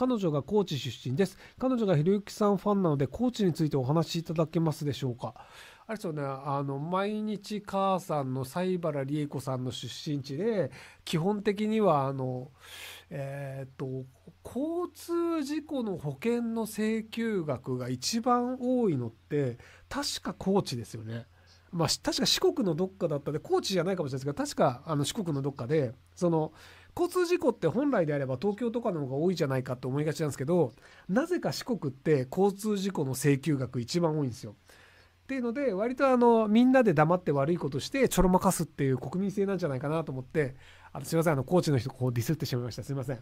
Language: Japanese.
彼女が高知出身です彼女がひろゆきさんファンなので高知についてお話しいただけますでしょうかあれですよねあの毎日母さんの西原理恵子さんの出身地で基本的にはあのえー、っと交通事故の保険の請求額が一番多いのって確か高知ですよね。まあ、確か四国のどっかだったで高知じゃないかもしれないですけど確かあの四国のどっかでその交通事故って本来であれば東京とかの方が多いじゃないかって思いがちなんですけどなぜか四国って交通事故の請求額一番多いんですよ。っていうので割とあのみんなで黙って悪いことしてちょろまかすっていう国民性なんじゃないかなと思ってあのすいませんあのコーチの人こうディスってしまいましたすいません。